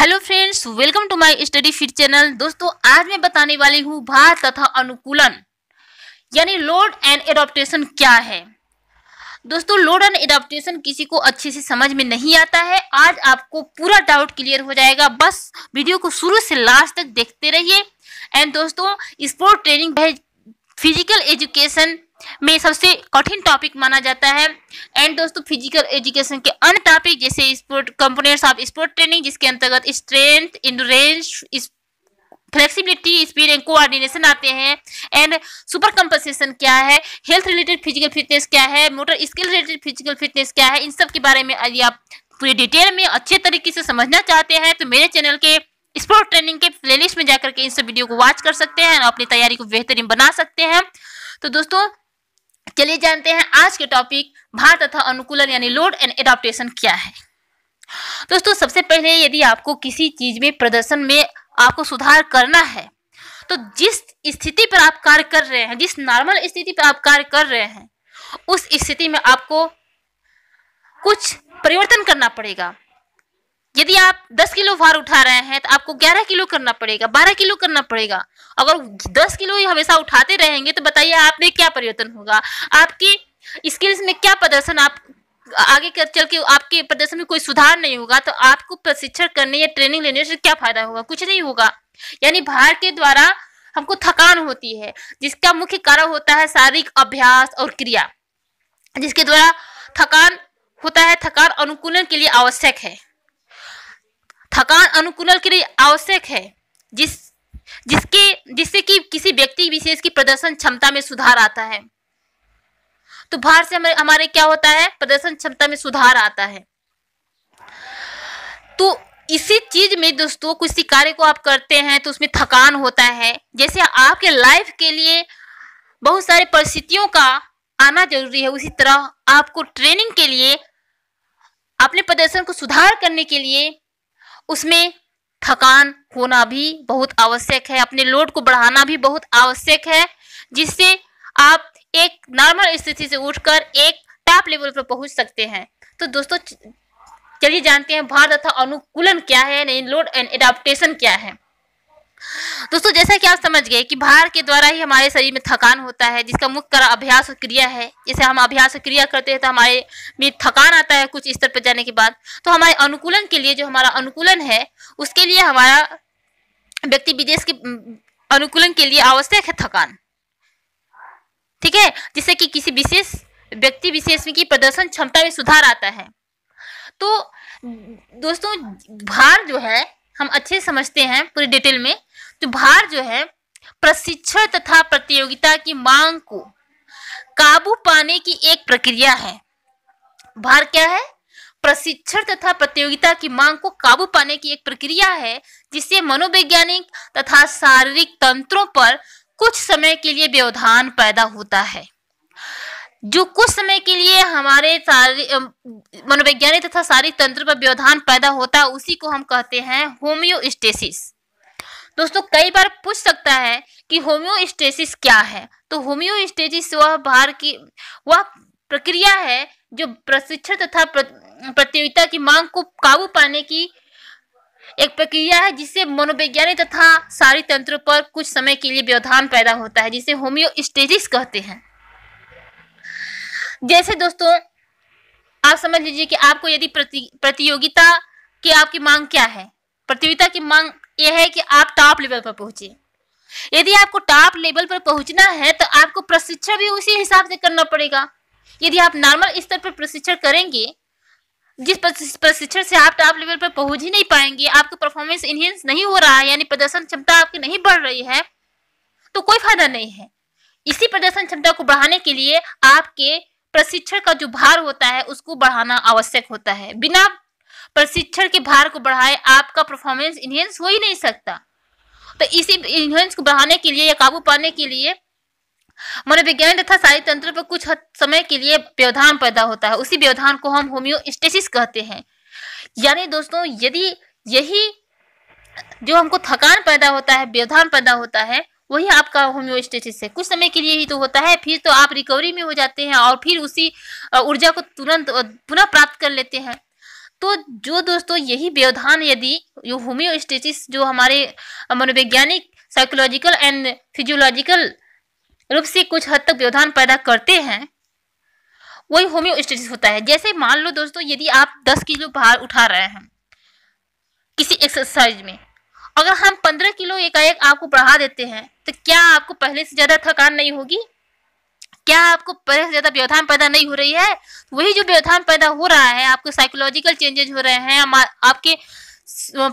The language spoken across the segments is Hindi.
hello friends welcome to my study feed channel दोस्तों आज मैं बताने वाली हूँ भार तथा अनुकूलन यानी लोड एंड एडोप्टेशन क्या है दोस्तों लोड एंड एडोप्टेशन किसी को अच्छे से समझ में नहीं आता है आज आपको पूरा डाउट क्लियर हो जाएगा बस वीडियो को शुरू से लास्ट तक देखते रहिए एंड दोस्तों स्पोर्ट ट्रेनिंग फिजिकल एजुकेशन में सबसे कठिन टॉपिक माना जाता है एंड दोस्तों फिजिकल एजुकेशन के अन्य टॉपिक जैसे sport components of sport training जिसके अंतर्गत strength endurance flexibility speed and coordination आते हैं एंड सुपर कंपनसेशन क्या है हेल्थ रिलेटेड फिजिकल फिटनेस क्या है motor skill related physical fitness क्या है इन सब के बारे में यदि आप पूरी डिटेल में अच्छे तरीके से समझना चाहते हैं तो मेरे चैनल के स्पोर्ट ट्रेनिंग के प्लेलिस्ट में जाकर के इन सब वीडियो को वॉच कर सकते हैं और अपनी तैयारी को बेहतरीन बना सकते हैं तो दोस्तों चलिए जानते हैं आज के टॉपिक भार तथा अनुकूलन यानी लोड एंड एडाप्टेशन क्या है दोस्तों सबसे पहले यदि आपको किसी चीज में प्रदर्शन में आपको सुधार करना है तो जिस स्थिति पर आप कार्य कर रहे हैं जिस नॉर्मल स्थिति पर आप कार्य कर रहे हैं उस स्थिति में आपको कुछ परिवर्तन करना पड़ेगा यदि आप 10 किलो भार उठा रहे हैं तो आपको 11 किलो करना पड़ेगा 12 किलो करना पड़ेगा अगर 10 किलो हमेशा उठाते रहेंगे तो बताइए आप में क्या परिवर्तन होगा आपके स्किल्स में क्या प्रदर्शन आप आगे कर चल के आपके प्रदर्शन में कोई सुधार नहीं होगा तो आपको प्रशिक्षण करने या ट्रेनिंग लेने से क्या फायदा होगा कुछ नहीं होगा यानी भार के द्वारा हमको थकान होती है जिसका मुख्य कारण होता है शारीरिक अभ्यास और क्रिया जिसके द्वारा थकान होता है थकान अनुकूलन के लिए आवश्यक है थकान अनुकूलन के लिए आवश्यक है जिस जिसके जिससे कि किसी व्यक्ति विशेष की प्रदर्शन क्षमता में सुधार आता है तो भार से हमारे हमारे क्या होता है प्रदर्शन क्षमता में सुधार आता है तो इसी चीज में दोस्तों किसी कार्य को आप करते हैं तो उसमें थकान होता है जैसे आपके लाइफ के लिए बहुत सारे परिस्थितियों का आना जरूरी है उसी तरह आपको ट्रेनिंग के लिए अपने प्रदर्शन को सुधार करने के लिए उसमें थकान होना भी बहुत आवश्यक है अपने लोड को बढ़ाना भी बहुत आवश्यक है जिससे आप एक नॉर्मल स्थिति से उठकर एक टॉप लेवल पर पहुंच सकते हैं तो दोस्तों चलिए जानते हैं भार तथा अनुकूलन क्या है लोड एंड एडाप्टेशन क्या है दोस्तों जैसा कि आप समझ गए कि भार के द्वारा ही हमारे शरीर में थकान होता है जिसका मुख्य अभ्यास और क्रिया है जैसे हम अभ्यास और क्रिया करते हैं तो हमारे में थकान आता है कुछ स्तर पर जाने के बाद तो हमारे अनुकूलन के लिए जो हमारा अनुकूलन है उसके लिए हमारा व्यक्ति विदेश के अनुकूलन के लिए आवश्यक है थकान ठीक है जिससे कि किसी विशेष व्यक्ति विशेष की प्रदर्शन क्षमता में सुधार आता है तो दोस्तों भार जो है हम अच्छे समझते हैं पूरी डिटेल में भार जो है प्रशिक्षण तथा प्रतियोगिता की मांग को काबू पाने की एक प्रक्रिया है भार क्या है प्रशिक्षण तथा प्रतियोगिता की मांग को काबू पाने की एक प्रक्रिया है जिससे मनोवैज्ञानिक तथा शारीरिक तंत्रों पर कुछ समय के लिए व्यवधान पैदा होता है जो कुछ समय के लिए हमारे मनोवैज्ञानिक तथा शारीरिक तंत्र पर व्यवधान पैदा होता है उसी को हम कहते हैं होम्योस्टेसिस दोस्तों कई बार पूछ सकता है कि होम्योस्टेसिस क्या है तो होम्योस्टेसिस वह भार की वह प्रक्रिया है जो प्रशिक्षण तथा प्रतियोगिता की मांग को काबू पाने की एक प्रक्रिया है जिससे मनोवैज्ञानिक तथा सारी तंत्र पर कुछ समय के लिए व्यवधान पैदा होता है जिसे होम्योस्टेसिस कहते हैं जैसे दोस्तों आप समझ लीजिए कि आपको यदि प्रति प्रतियोगिता की आपकी मांग क्या है प्रतियोगिता की मांग यह है कि आप टॉप लेवल पर पहुंचे यदि आपको टॉप लेवल पर पहुंचना है तो आपको प्रशिक्षण भी उसी हिसाब से करना पड़ेगा यदि आप नॉर्मल स्तर पर प्रशिक्षण करेंगे जिस प्रशिक्षण से आप टॉप लेवल पर पहुंच ही नहीं पाएंगे आपका परफॉर्मेंस इनहेंस नहीं हो रहा है यानी प्रदर्शन क्षमता आपकी नहीं बढ़ रही है तो कोई फायदा नहीं है इसी प्रदर्शन क्षमता को बढ़ाने के लिए आपके प्रशिक्षण का जो भार होता है उसको बढ़ाना आवश्यक होता है बिना प्रशिक्षण के भार को बढ़ाए आपका परफॉर्मेंस इन्हेंस हो ही नहीं सकता तो इसी इन्हेंस को बढ़ाने के लिए या काबू पाने के लिए मनोविज्ञान तथा साहित्य तंत्र पर कुछ समय के लिए व्यवधान पैदा होता है उसी व्यवधान को हम होम्योस्टेसिस कहते हैं यानी दोस्तों यदि यही जो हमको थकान पैदा होता है व्यवधान पैदा होता है वही आपका होम्योस्टेसिस है कुछ समय के लिए ही तो होता है फिर तो आप रिकवरी में हो जाते हैं और फिर उसी ऊर्जा को तुरंत पुनः प्राप्त कर लेते हैं तो जो दोस्तों यही व्यवधान यदि जो होम्योस्टेसिस जो हमारे मनोवैज्ञानिक साइकोलॉजिकल एंड फिजियोलॉजिकल रूप से कुछ हद तक व्यवधान पैदा करते हैं वही होम्योस्टेसिस होता है जैसे मान लो दोस्तों यदि आप 10 किलो भार उठा रहे हैं किसी एक्सरसाइज में अगर हम 15 किलो एकाएक आपको बढ़ा देते हैं तो क्या आपको पहले से ज़्यादा थकान नहीं होगी क्या आपको पहले से ज़्यादा व्यवधान पैदा नहीं हो रही है वही जो व्यवधान पैदा हो रहा है आपके साइकोलॉजिकल चेंजेज हो रहे हैं आपके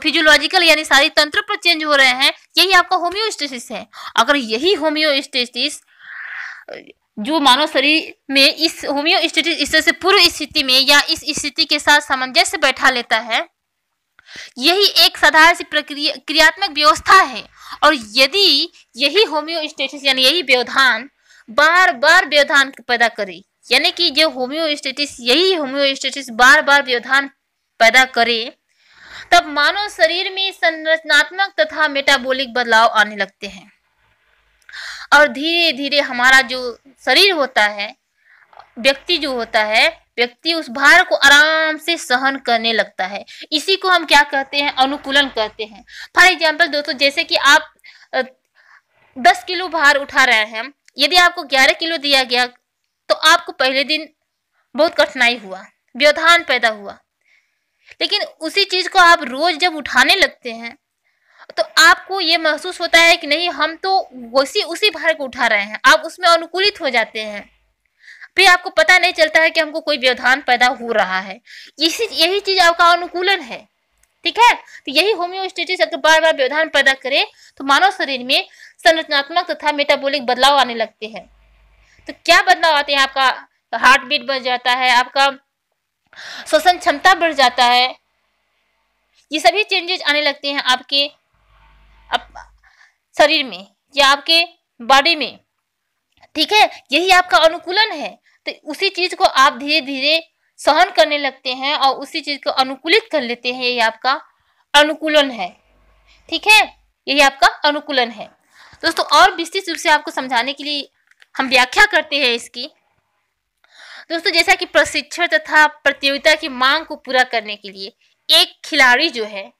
फिजियोलॉजिकल यानी सारी तंत्र पर चेंज हो रहे हैं यही आपका होम्योस्टेसिस है अगर यही होम्योस्टेसिस जो मानव शरीर में इस होम्योस्टेटिस स्तर से पूर्व स्थिति में या इस स्थिति के साथ सामंजस्य बैठा लेता है यही एक साधारण सी प्रक्रिया क्रियात्मक व्यवस्था है और यदि यही होम्योस्टेसिस यानी यही व्यवधान बार बार व्यवधान पैदा करे यानी कि जो होम्योस्टेटिस यही होम्योस्टेटिस बार बार व्यवधान पैदा करे तब मानव शरीर में संरचनात्मक तथा मेटाबॉलिक बदलाव आने लगते हैं और धीरे धीरे हमारा जो शरीर होता है व्यक्ति जो होता है व्यक्ति उस भार को आराम से सहन करने लगता है इसी को हम क्या कहते हैं अनुकूलन कहते हैं फॉर एग्जाम्पल दोस्तों जैसे कि आप दस किलो भार उठा रहे हैं यदि आपको 11 किलो दिया गया तो आपको पहले दिन बहुत कठिनाई हुआ व्यवधान पैदा हुआ लेकिन उसी चीज़ को आप रोज़ जब उठाने लगते हैं तो आपको ये महसूस होता है कि नहीं हम तो उसी उसी भार को उठा रहे हैं आप उसमें अनुकूलित हो जाते हैं फिर आपको पता नहीं चलता है कि हमको कोई व्यवधान पैदा हो रहा है इसी यही चीज़ आपका अनुकूलन है ठीक है तो यही होम्योस्टेटिस अगर बार बार व्यवधान पैदा करे तो मानव शरीर में संरचनात्मक तथा मेटाबोलिक बदलाव आने लगते हैं तो क्या बदलाव आते हैं आपका हार्ट बीट बढ़ जाता है आपका श्वसन क्षमता बढ़ जाता है ये सभी चेंजेस आने लगते हैं आपके आप, शरीर में या आपके बॉडी में ठीक है यही आपका अनुकूलन है तो उसी चीज को आप धीरे धीरे सहन करने लगते हैं और उसी चीज को अनुकूलित कर लेते हैं यही आपका अनुकूलन है ठीक है यही आपका अनुकूलन है दोस्तों और विस्तृत रूप से आपको समझाने के लिए हम व्याख्या करते हैं इसकी दोस्तों जैसा कि प्रशिक्षण तथा प्रतियोगिता की मांग को पूरा करने के लिए एक खिलाड़ी जो है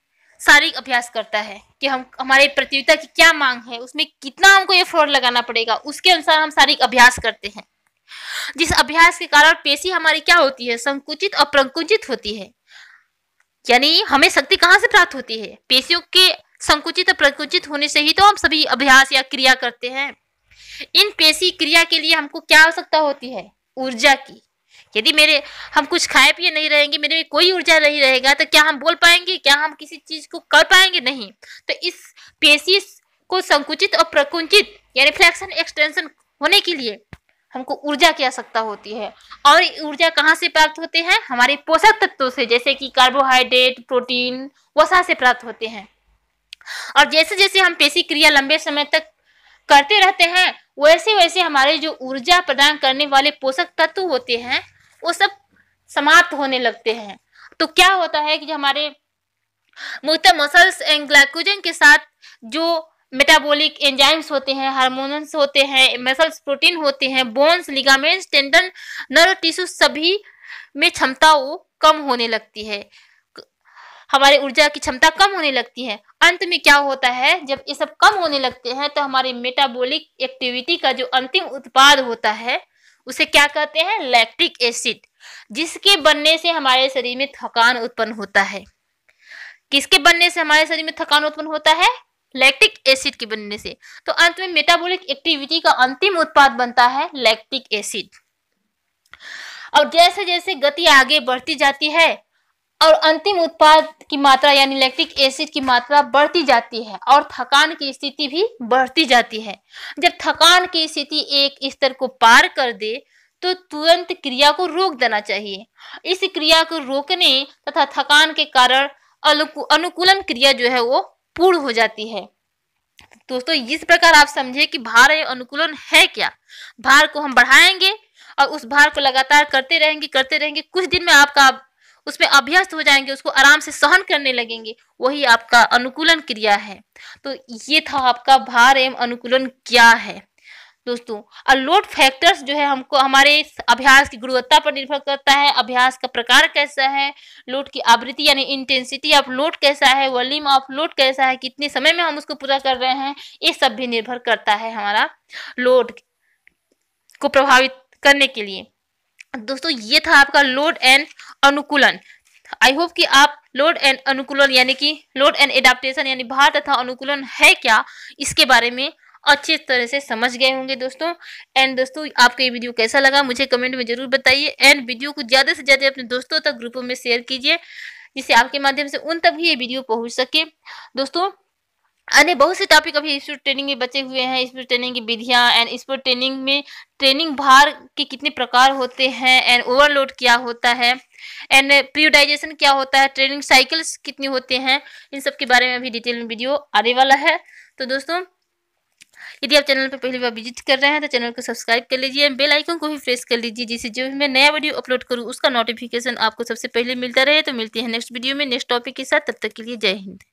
शारीरिक अभ्यास करता है कि हम हमारे प्रतियोगिता की क्या मांग है उसमें कितना हमको एफोर्ट लगाना पड़ेगा उसके अनुसार हम शारीरिक अभ्यास करते हैं जिस अभ्यास के कारण पेशी हमारी क्या होती है संकुचित और प्रकुंचित होती है यानी हमें शक्ति कहाँ से प्राप्त होती है पेशियों के संकुचित और प्रकुंचित होने से ही तो हम सभी अभ्यास या क्रिया करते हैं इन पेशी क्रिया के लिए हमको क्या आवश्यकता होती है ऊर्जा की यदि मेरे हम कुछ खाए पिए नहीं रहेंगे मेरे में कोई ऊर्जा नहीं रहेगा तो क्या हम बोल पाएंगे क्या हम किसी चीज को कर पाएंगे नहीं तो इस पेशी को संकुचित और प्रकुंचित यानी फ्लैक्शन एक्सटेंशन होने के लिए हमको ऊर्जा की आवश्यकता होती है और ऊर्जा कहाँ से प्राप्त होते हैं हमारे पोषक तत्वों से जैसे कि कार्बोहाइड्रेट प्रोटीन वसा से प्राप्त होते हैं और जैसे जैसे हम पेशी क्रिया लंबे समय तक करते रहते हैं वैसे वैसे हमारे जो ऊर्जा प्रदान करने वाले पोषक तत्व होते हैं वो सब समाप्त होने लगते हैं तो क्या होता है कि हमारे मुख्य मसल्स एंड ग्लाइकोजन के साथ जो मेटाबॉलिक एंजाइम्स होते हैं हार्मोन्स होते हैं मसल्स प्रोटीन होते हैं bones ligaments tendon nerve tissue सभी में क्षमताओं कम होने लगती है हमारे ऊर्जा की क्षमता कम होने लगती है अंत में क्या होता है जब ये सब कम होने लगते हैं तो हमारे मेटाबॉलिक एक्टिविटी का जो अंतिम उत्पाद होता है उसे क्या कहते हैं लैक्टिक एसिड जिसके बनने से हमारे शरीर में थकान उत्पन्न होता है किसके बनने से हमारे शरीर में थकान उत्पन्न होता है लैक्टिक एसिड के बनने से तो अंत में मेटाबोलिक एक्टिविटी का अंतिम उत्पाद बनता है लैक्टिक एसिड और जैसे जैसे गति आगे बढ़ती जाती है और अंतिम उत्पाद की मात्रा यानी लैक्टिक एसिड की मात्रा बढ़ती जाती है और थकान की स्थिति भी बढ़ती जाती है जब थकान की स्थिति एक स्तर को पार कर दे तो तुरंत क्रिया को रोक देना चाहिए इस क्रिया को रोकने तथा थकान के कारण अनुकूलन क्रिया जो है वो पूर्ण हो जाती है दोस्तों इस प्रकार आप समझे कि भार अनुकूलन है क्या भार को हम बढ़ाएंगे और उस भार को लगातार करते रहेंगे करते रहेंगे कुछ दिन में आपका उसमें अभ्यस्त हो जाएंगे उसको आराम से सहन करने लगेंगे वही आपका अनुकूलन क्रिया है तो ये था आपका भार एवं अनुकूलन क्या है दोस्तों और लोड फैक्टर्स जो है हमको हमारे अभ्यास की गुणवत्ता पर निर्भर करता है अभ्यास का प्रकार कैसा है लोड की आवृत्ति यानी इंटेंसिटी ऑफ लोड कैसा है वॉल्यूम ऑफ लोड कैसा है कितने समय में हम उसको पूरा कर रहे हैं ये सब भी निर्भर करता है हमारा लोड को प्रभावित करने के लिए दोस्तों ये था आपका लोड एंड अनुकूलन आई होप कि आप लोड एंड अनुकूलन यानी कि लोड एंड एडाप्टेशन यानी भार तथा अनुकूलन है क्या इसके बारे में अच्छी तरह से समझ गए होंगे दोस्तों एंड दोस्तों आपको ये वीडियो कैसा लगा मुझे कमेंट में जरूर बताइए एंड वीडियो को ज़्यादा से ज़्यादा अपने दोस्तों तक ग्रुपों में शेयर कीजिए जिससे आपके माध्यम से उन तक भी ये वीडियो पहुंच सके दोस्तों अन्य बहुत से टॉपिक अभी स्पोर्ट ट्रेनिंग में बचे हुए हैं स्पोर्ट ट्रेनिंग की विधियां एंड स्पोर्ट ट्रेनिंग में ट्रेनिंग भार के कितने प्रकार होते हैं एंड ओवरलोड क्या होता है एंड प्रियोडाइजेशन क्या होता है ट्रेनिंग साइकिल्स कितने होते हैं इन सब के बारे में अभी डिटेल में वीडियो आने वाला है तो दोस्तों यदि आप चैनल पर पहली बार विजिट कर रहे हैं तो चैनल को सब्सक्राइब कर लीजिए बेल आइकन को भी प्रेस कर लीजिए जिससे जो भी मैं नया वीडियो अपलोड करूँ उसका नोटिफिकेशन आपको सबसे पहले मिलता रहे तो मिलती है नेक्स्ट वीडियो में नेक्स्ट टॉपिक के साथ तब तक के लिए जय हिंद